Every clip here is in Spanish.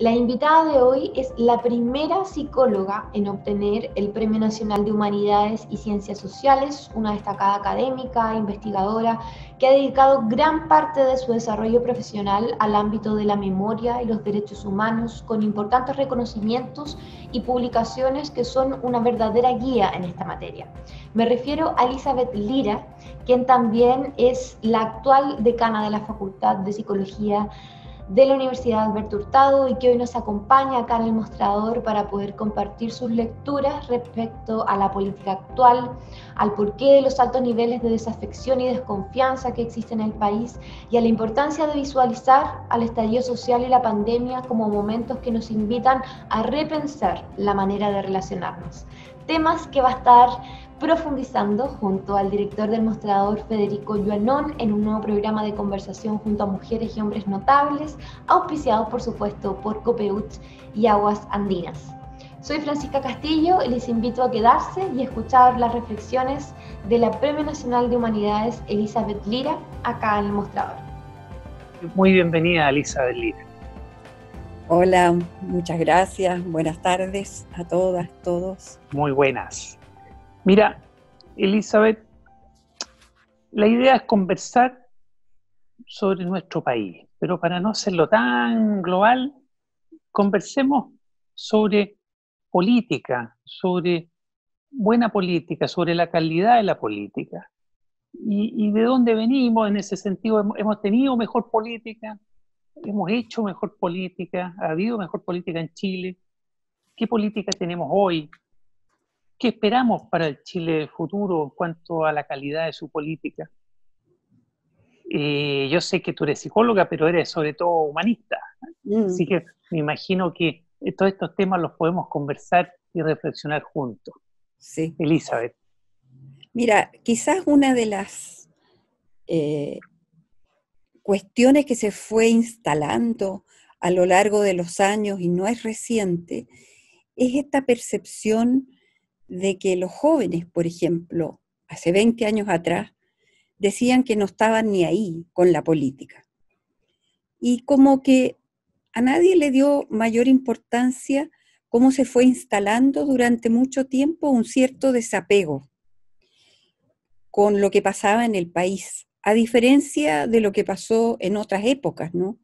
La invitada de hoy es la primera psicóloga en obtener el Premio Nacional de Humanidades y Ciencias Sociales, una destacada académica, e investigadora, que ha dedicado gran parte de su desarrollo profesional al ámbito de la memoria y los derechos humanos, con importantes reconocimientos y publicaciones que son una verdadera guía en esta materia. Me refiero a Elizabeth Lira, quien también es la actual decana de la Facultad de Psicología de la Universidad Alberto Hurtado y que hoy nos acompaña acá en el mostrador para poder compartir sus lecturas respecto a la política actual, al porqué de los altos niveles de desafección y desconfianza que existen en el país y a la importancia de visualizar al estadio social y la pandemia como momentos que nos invitan a repensar la manera de relacionarnos. Temas que va a estar profundizando junto al director del mostrador Federico Yuanón en un nuevo programa de conversación junto a mujeres y hombres notables, auspiciado por supuesto por COPEUT y Aguas Andinas. Soy Francisca Castillo y les invito a quedarse y escuchar las reflexiones de la Premio Nacional de Humanidades Elizabeth Lira acá en el mostrador. Muy bienvenida Elizabeth Lira. Hola, muchas gracias. Buenas tardes a todas, todos. Muy buenas. Mira, Elizabeth, la idea es conversar sobre nuestro país, pero para no hacerlo tan global, conversemos sobre política, sobre buena política, sobre la calidad de la política. Y, de dónde venimos en ese sentido, hemos, hemos tenido mejor política, hemos hecho mejor política, ha habido mejor política en Chile, qué política tenemos hoy, ¿Qué esperamos para el Chile del futuro en cuanto a la calidad de su política? Eh, yo sé que tú eres psicóloga, pero eres sobre todo humanista. Mm. Así que me imagino que todos estos temas los podemos conversar y reflexionar juntos. Sí. Elizabeth. Mira, quizás una de las eh, cuestiones que se fue instalando a lo largo de los años y no es reciente, es esta percepción de que los jóvenes, por ejemplo, hace 20 años atrás, decían que no estaban ni ahí con la política. Y como que a nadie le dio mayor importancia cómo se fue instalando durante mucho tiempo un cierto desapego con lo que pasaba en el país, a diferencia de lo que pasó en otras épocas, ¿no?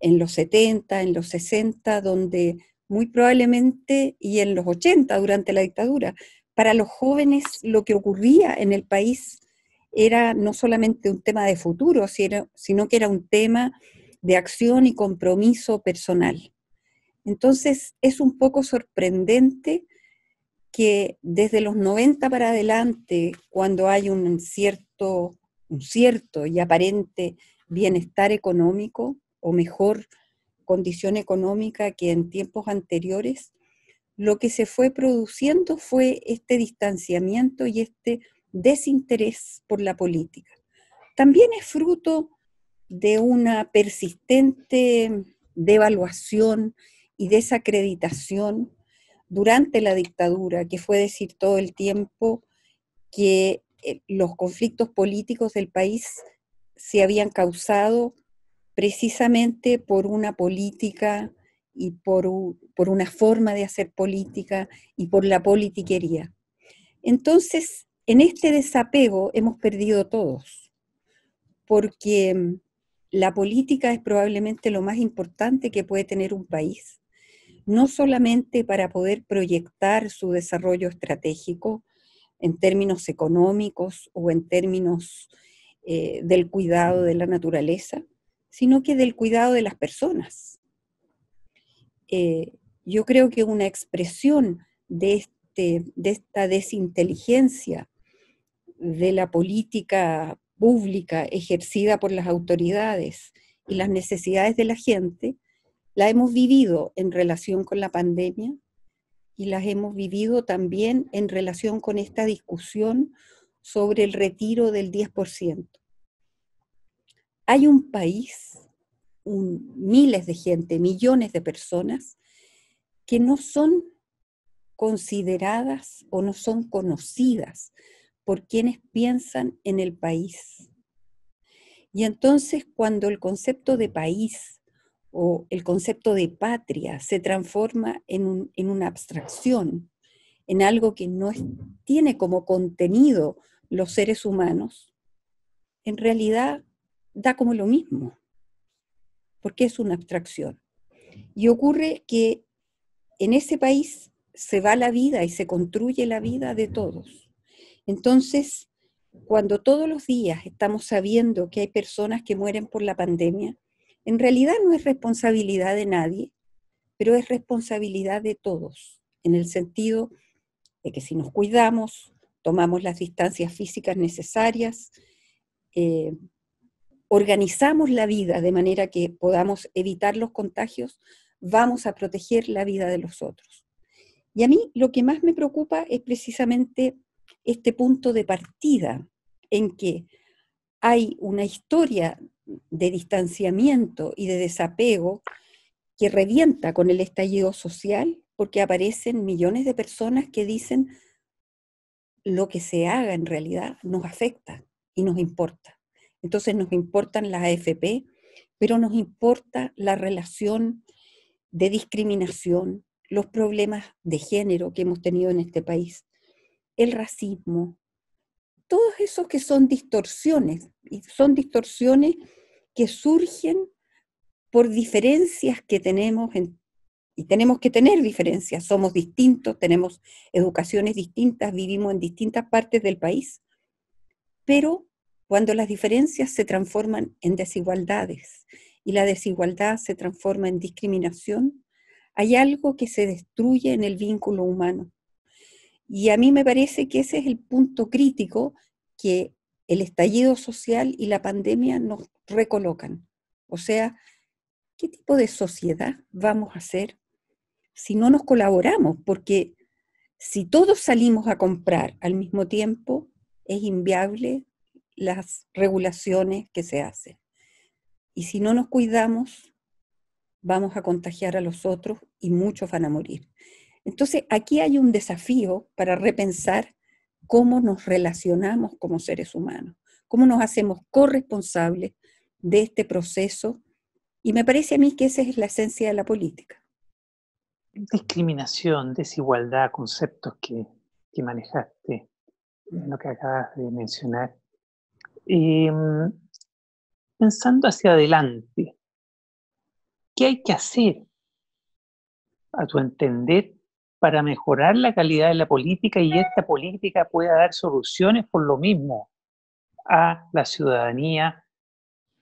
En los 70, en los 60, donde muy probablemente, y en los 80, durante la dictadura, para los jóvenes lo que ocurría en el país era no solamente un tema de futuro, sino, que era un tema de acción y compromiso personal. Entonces es un poco sorprendente que desde los 90 para adelante, cuando hay un cierto, un cierto y aparente bienestar económico, o mejor, condición económica que en tiempos anteriores, lo que se fue produciendo fue este distanciamiento y este desinterés por la política. También es fruto de una persistente devaluación y desacreditación durante la dictadura, que fue decir todo el tiempo que eh, los conflictos políticos del país se habían causado precisamente por una política y por, una forma de hacer política y por la politiquería. Entonces, en este desapego hemos perdido todos, porque mm, la política es probablemente lo más importante que puede tener un país, no solamente para poder proyectar su desarrollo estratégico en términos económicos o en términos eh, del cuidado de la naturaleza, sino que del cuidado de las personas. Eh, yo creo que una expresión de, este, de esta desinteligencia de la política pública ejercida por las autoridades y las necesidades de la gente, la hemos vivido en relación con la pandemia y las hemos vivido también en relación con esta discusión sobre el retiro del 10% hay un país, miles de gente, millones de personas que no son consideradas o no son conocidas por quienes piensan en el país. Y entonces cuando el concepto de país o el concepto de patria se transforma en, una abstracción, en algo que no tiene como contenido los seres humanos, en realidad da como lo mismo, porque es una abstracción. Y ocurre que en ese país se va la vida y se construye la vida de todos. Entonces, cuando todos los días estamos sabiendo que hay personas que mueren por la pandemia, en realidad no es responsabilidad de nadie, pero es responsabilidad de todos, en el sentido de que si nos cuidamos, tomamos las distancias físicas necesarias, eh, organizamos la vida de manera que podamos evitar los contagios, vamos a proteger la vida de los otros. Y a mí lo que más me preocupa es precisamente este punto de partida en que hay una historia de distanciamiento y de desapego que revienta con el estallido social porque aparecen millones de personas que dicen lo que se haga en realidad nos afecta y nos importa. Entonces nos importan las AFP, pero nos importa la relación de discriminación, los problemas de género que hemos tenido en este país, el racismo, todos esos que son distorsiones, y son distorsiones que surgen por diferencias que tenemos y tenemos que tener diferencias, somos distintos, tenemos educaciones distintas, vivimos en distintas partes del país, pero cuando las diferencias se transforman en desigualdades y la desigualdad se transforma en discriminación, hay algo que se destruye en el vínculo humano. Y a mí me parece que ese es el punto crítico que el estallido social y la pandemia nos recolocan. O sea, ¿qué tipo de sociedad vamos a hacer si no nos colaboramos? Porque si todos salimos a comprar al mismo tiempo, es inviable las regulaciones que se hacen. Y si no nos cuidamos, vamos a contagiar a los otros y muchos van a morir. Entonces, aquí hay un desafío para repensar cómo nos relacionamos como seres humanos, cómo nos hacemos corresponsables de este proceso. Y me parece a mí que esa es la esencia de la política. Discriminación, desigualdad, conceptos que, que manejaste, lo que acabas de mencionar, eh, pensando hacia adelante, ¿qué hay que hacer a tu entender para mejorar la calidad de la política y esta política pueda dar soluciones por lo mismo a la ciudadanía,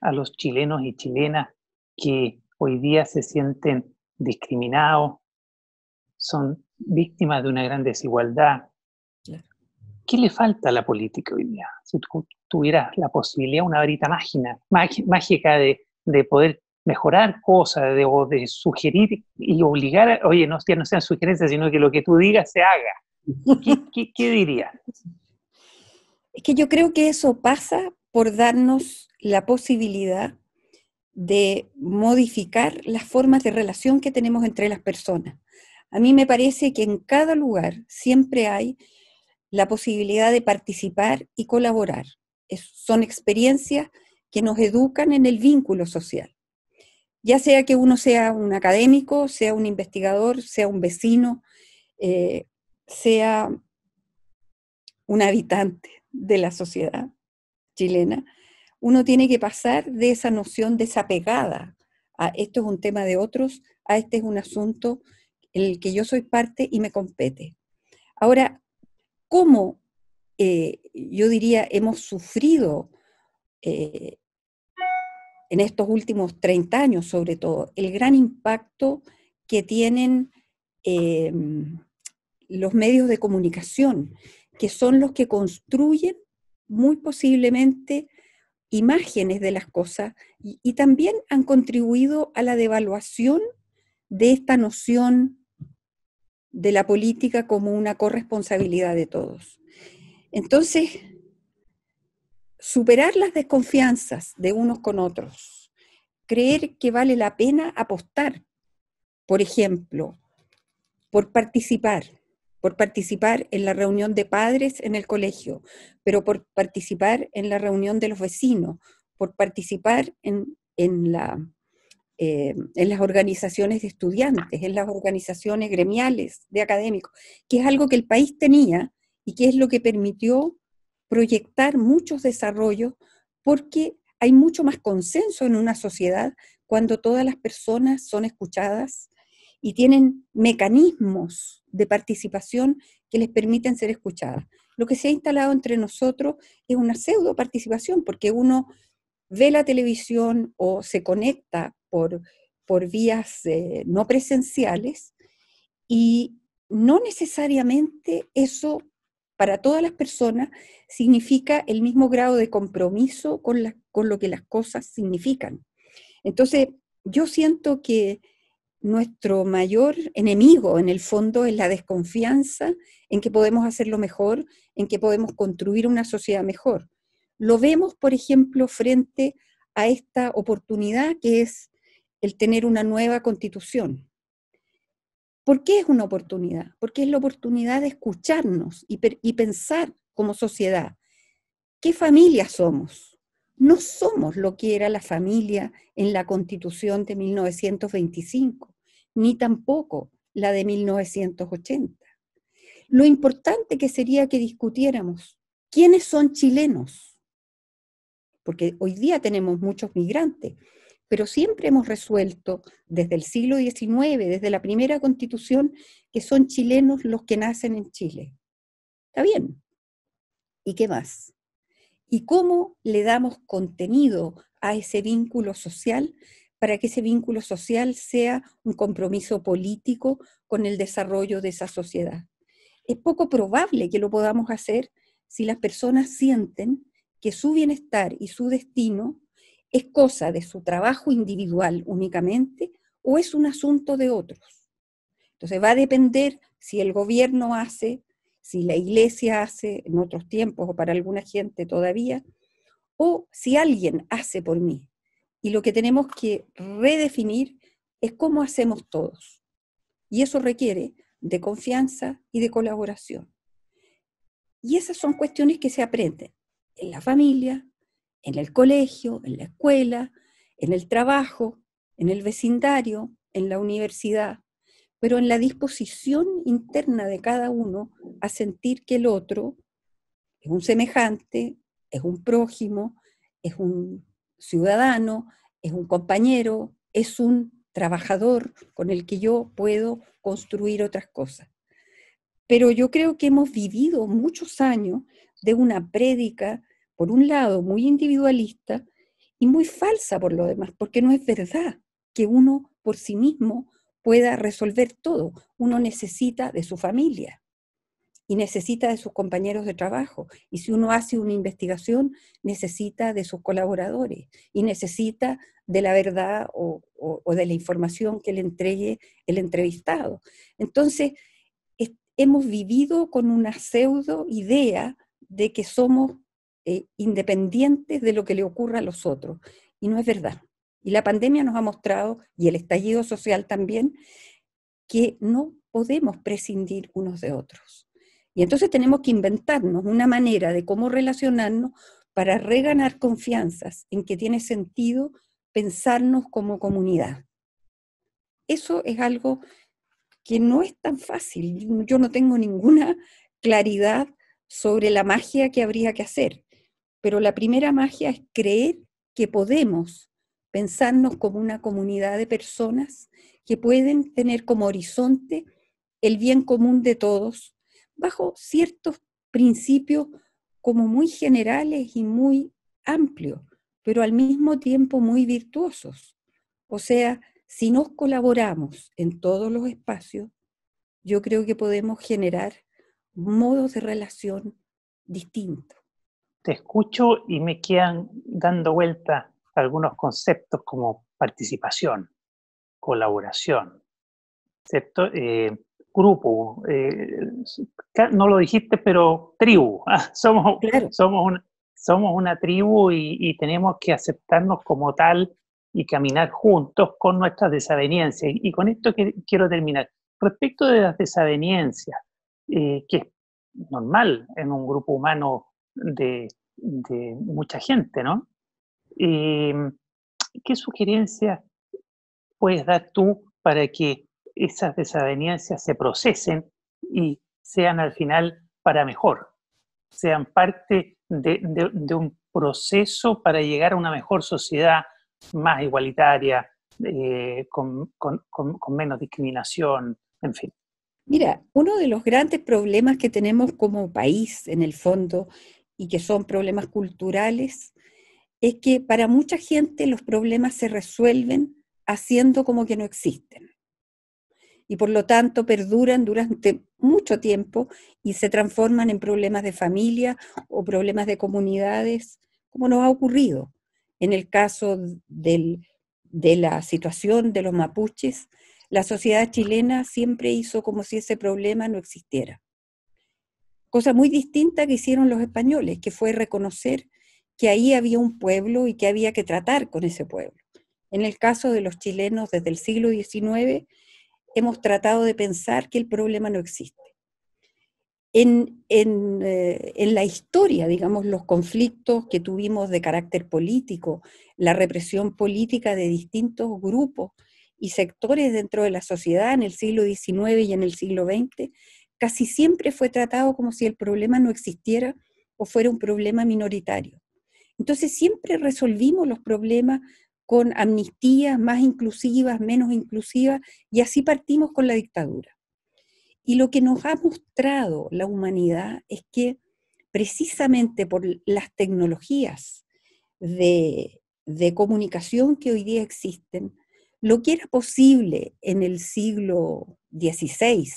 a los chilenos y chilenas que hoy día se sienten discriminados, son víctimas de una gran desigualdad, ¿Qué le falta a la política hoy día? Si tú tuvieras la posibilidad, una varita mágica de, poder mejorar cosas, de, o de sugerir y obligar, oye, no, sean sugerencias, sino que lo que tú digas se haga. ¿Qué, qué dirías? Es que yo creo que eso pasa por darnos la posibilidad de modificar las formas de relación que tenemos entre las personas. A mí me parece que en cada lugar siempre hay la posibilidad de participar y colaborar. son experiencias que nos educan en el vínculo social. Ya sea que uno sea un académico, sea un investigador, sea un vecino, eh, sea un habitante de la sociedad chilena, uno tiene que pasar de esa noción desapegada a esto es un tema de otros, a este es un asunto en el que yo soy parte y me compete. Ahora, cómo, eh, yo diría, hemos sufrido eh, en estos últimos 30 años, sobre todo, el gran impacto que tienen eh, los medios de comunicación, que son los que construyen muy posiblemente imágenes de las cosas y también han contribuido a la devaluación de esta noción de la política como una corresponsabilidad de todos. Entonces, superar las desconfianzas de unos con otros, creer que vale la pena apostar, por ejemplo, por participar, por participar en la reunión de padres en el colegio, pero por participar en la reunión de los vecinos, por participar en, en la eh, en las organizaciones de estudiantes, en las organizaciones gremiales de académicos, que es algo que el país tenía y que es lo que permitió proyectar muchos desarrollos porque hay mucho más consenso en una sociedad cuando todas las personas son escuchadas y tienen mecanismos de participación que les permiten ser escuchadas. Lo que se ha instalado entre nosotros es una pseudo participación porque uno ve la televisión o se conecta por, vías eh, no presenciales y no necesariamente eso para todas las personas significa el mismo grado de compromiso con, con lo que las cosas significan. Entonces, yo siento que nuestro mayor enemigo en el fondo es la desconfianza en que podemos hacerlo mejor, en que podemos construir una sociedad mejor. Lo vemos, por ejemplo, frente a esta oportunidad que es el tener una nueva constitución. ¿Por qué es una oportunidad? Porque es la oportunidad de escucharnos y, pensar como sociedad qué familia somos. No somos lo que era la familia en la constitución de 1925, ni tampoco la de 1980. Lo importante que sería que discutiéramos quiénes son chilenos, porque hoy día tenemos muchos migrantes, pero siempre hemos resuelto desde el siglo XIX, desde la primera constitución, que son chilenos los que nacen en Chile. Está bien. ¿Y qué más? ¿Y cómo le damos contenido a ese vínculo social para que ese vínculo social sea un compromiso político con el desarrollo de esa sociedad? Es poco probable que lo podamos hacer si las personas sienten que su bienestar y su destino ¿Es cosa de su trabajo individual únicamente o es un asunto de otros? Entonces va a depender si el gobierno hace, si la iglesia hace en otros tiempos o para alguna gente todavía, o si alguien hace por mí. Y lo que tenemos que redefinir es cómo hacemos todos. Y eso requiere de confianza y de colaboración. Y esas son cuestiones que se aprenden en la familia, en el colegio, en la escuela, en el trabajo, en el vecindario, en la universidad, pero en la disposición interna de cada uno a sentir que el otro es un semejante, es un prójimo, es un ciudadano, es un compañero, es un trabajador con el que yo puedo construir otras cosas. Pero yo creo que hemos vivido muchos años de una prédica por un lado, muy individualista y muy falsa por lo demás, porque no es verdad que uno por sí mismo pueda resolver todo. Uno necesita de su familia y necesita de sus compañeros de trabajo. Y si uno hace una investigación, necesita de sus colaboradores y necesita de la verdad o, de la información que le entregue el entrevistado. Entonces, hemos vivido con una pseudo idea de que somos eh, independientes de lo que le ocurra a los otros. Y no es verdad. Y la pandemia nos ha mostrado, y el estallido social también, que no podemos prescindir unos de otros. Y entonces tenemos que inventarnos una manera de cómo relacionarnos para reganar confianzas en que tiene sentido pensarnos como comunidad. Eso es algo que no es tan fácil. Yo no tengo ninguna claridad sobre la magia que habría que hacer. Pero la primera magia es creer que podemos pensarnos como una comunidad de personas que pueden tener como horizonte el bien común de todos bajo ciertos principios como muy generales y muy amplios, pero al mismo tiempo muy virtuosos. O sea, si nos colaboramos en todos los espacios, yo creo que podemos generar modos de relación distintos te escucho y me quedan dando vuelta algunos conceptos como participación, colaboración, eh, grupo, eh, no lo dijiste, pero tribu. Ah, somos, somos, somos una tribu y, tenemos que aceptarnos como tal y caminar juntos con nuestras desavenencias. Y con esto que quiero terminar. Respecto de las desavenencias, eh, que es normal en un grupo humano de, mucha gente, ¿no? ¿Qué sugerencias puedes dar tú para que esas desavenencias se procesen y sean al final para mejor, sean parte de, un proceso para llegar a una mejor sociedad más igualitaria, eh, con, con menos discriminación, en fin? Mira, uno de los grandes problemas que tenemos como país, en el fondo, y que son problemas culturales, es que para mucha gente los problemas se resuelven haciendo como que no existen. Y por lo tanto perduran durante mucho tiempo y se transforman en problemas de familia o problemas de comunidades, como nos ha ocurrido en el caso de la situación de los mapuches. La sociedad chilena siempre hizo como si ese problema no existiera cosa muy distinta que hicieron los españoles, que fue reconocer que ahí había un pueblo y que había que tratar con ese pueblo. En el caso de los chilenos desde el siglo XIX, hemos tratado de pensar que el problema no existe. Eh, en, la historia, digamos, los conflictos que tuvimos de carácter político, la represión política de distintos grupos y sectores dentro de la sociedad en el siglo XIX y en el siglo XX, casi siempre fue tratado como si el problema no existiera o fuera un problema minoritario. Entonces siempre resolvimos los problemas con amnistías más inclusivas, menos inclusivas, y así partimos con la dictadura. Y lo que nos ha mostrado la humanidad es que precisamente por las tecnologías de, comunicación que hoy día existen, lo que era posible en el siglo XVI,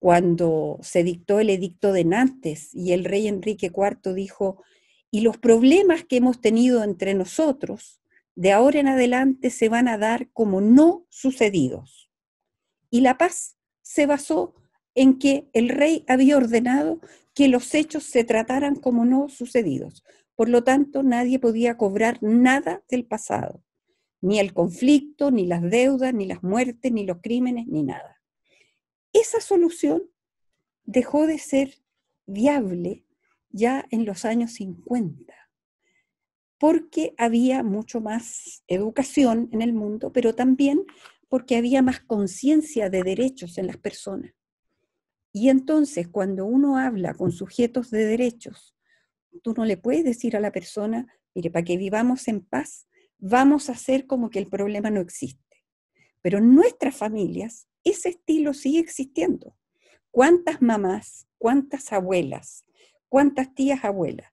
cuando se dictó el edicto de Nantes y el rey Enrique IV dijo, y los problemas que hemos tenido entre nosotros, de ahora en adelante se van a dar como no sucedidos. Y la paz se basó en que el rey había ordenado que los hechos se trataran como no sucedidos. Por lo tanto, nadie podía cobrar nada del pasado, ni el conflicto, ni las deudas, ni las muertes, ni los crímenes, ni nada. Esa solución dejó de ser viable ya en los años 50, porque había mucho más educación en el mundo, pero también porque había más conciencia de derechos en las personas. Y entonces, cuando uno habla con sujetos de derechos, tú no le puedes decir a la persona, mire, para que vivamos en paz, vamos a hacer como que el problema no existe. Pero nuestras familias ese estilo sigue existiendo. ¿Cuántas mamás, cuántas abuelas, cuántas tías abuelas,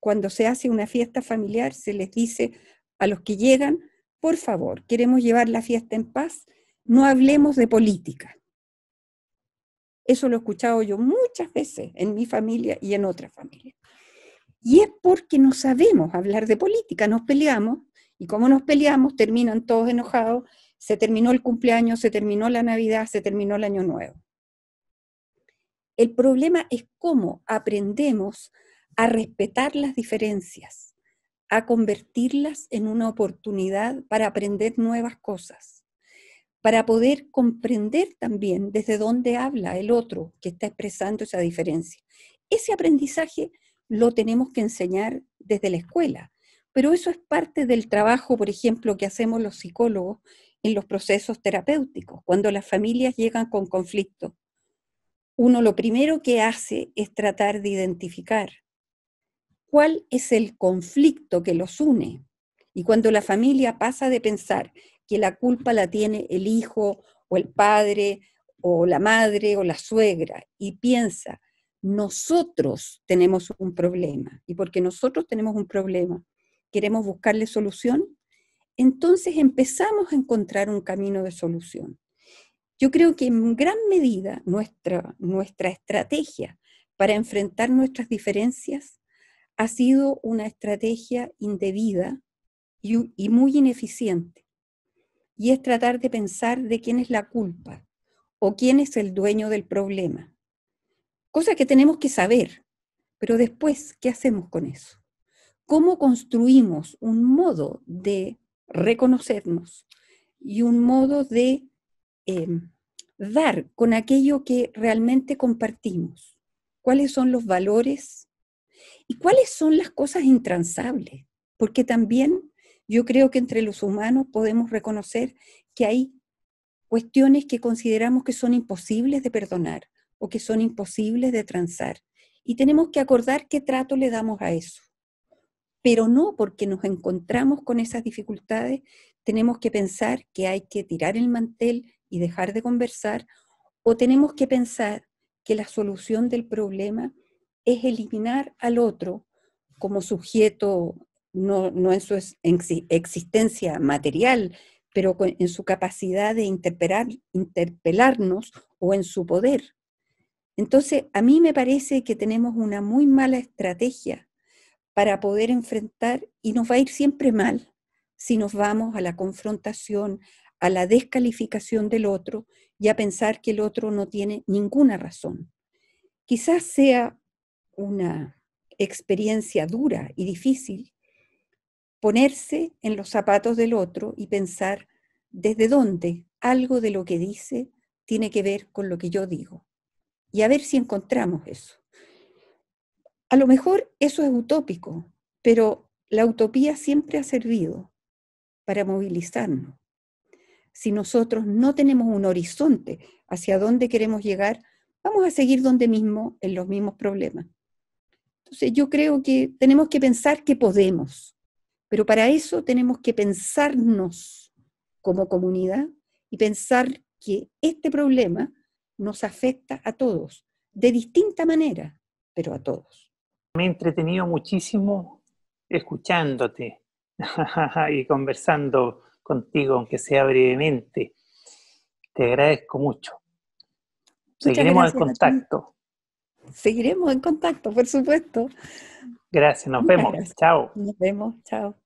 cuando se hace una fiesta familiar, se les dice a los que llegan, por favor, queremos llevar la fiesta en paz, no hablemos de política. Eso lo he escuchado yo muchas veces en mi familia y en otras familias. Y es porque no sabemos hablar de política, nos peleamos y como nos peleamos terminan todos enojados se terminó el cumpleaños, se terminó la Navidad, se terminó el Año Nuevo. El problema es cómo aprendemos a respetar las diferencias, a convertirlas en una oportunidad para aprender nuevas cosas, para poder comprender también desde dónde habla el otro que está expresando esa diferencia. Ese aprendizaje lo tenemos que enseñar desde la escuela, pero eso es parte del trabajo, por ejemplo, que hacemos los psicólogos en los procesos terapéuticos, cuando las familias llegan con conflicto, Uno lo primero que hace es tratar de identificar cuál es el conflicto que los une. Y cuando la familia pasa de pensar que la culpa la tiene el hijo o el padre o la madre o la suegra y piensa, nosotros tenemos un problema. Y porque nosotros tenemos un problema, queremos buscarle solución, entonces empezamos a encontrar un camino de solución. Yo creo que en gran medida nuestra, nuestra estrategia para enfrentar nuestras diferencias ha sido una estrategia indebida y, y muy ineficiente. Y es tratar de pensar de quién es la culpa o quién es el dueño del problema. Cosa que tenemos que saber, pero después, ¿qué hacemos con eso? ¿Cómo construimos un modo de reconocernos y un modo de em, dar con aquello que realmente compartimos. ¿Cuáles son los valores? ¿Y cuáles son las cosas intransables? Porque también yo creo que entre los humanos podemos reconocer que hay cuestiones que consideramos que son imposibles de perdonar o que son imposibles de transar. Y tenemos que acordar qué trato le damos a eso pero no porque nos encontramos con esas dificultades, tenemos que pensar que hay que tirar el mantel y dejar de conversar, o tenemos que pensar que la solución del problema es eliminar al otro como sujeto, no, en su existencia material, pero en su capacidad de interpelarnos o en su poder. Entonces, a mí me parece que tenemos una muy mala estrategia para poder enfrentar y nos va a ir siempre mal si nos vamos a la confrontación, a la descalificación del otro y a pensar que el otro no tiene ninguna razón. Quizás sea una experiencia dura y difícil ponerse en los zapatos del otro y pensar desde dónde algo de lo que dice tiene que ver con lo que yo digo. Y a ver si encontramos eso. A lo mejor eso es utópico, pero la utopía siempre ha servido para movilizarnos. Si nosotros no tenemos un horizonte hacia dónde queremos llegar, vamos a seguir donde mismo en los mismos problemas. Entonces yo creo que tenemos que pensar que podemos, pero para eso tenemos que pensarnos como comunidad y pensar que este problema nos afecta a todos, de distinta manera, pero a todos me he entretenido muchísimo escuchándote y conversando contigo, aunque sea brevemente. Te agradezco mucho. Seguiremos en contacto. Seguiremos en contacto, por supuesto. Gracias, nos vemos. Chao. Nos vemos, chao.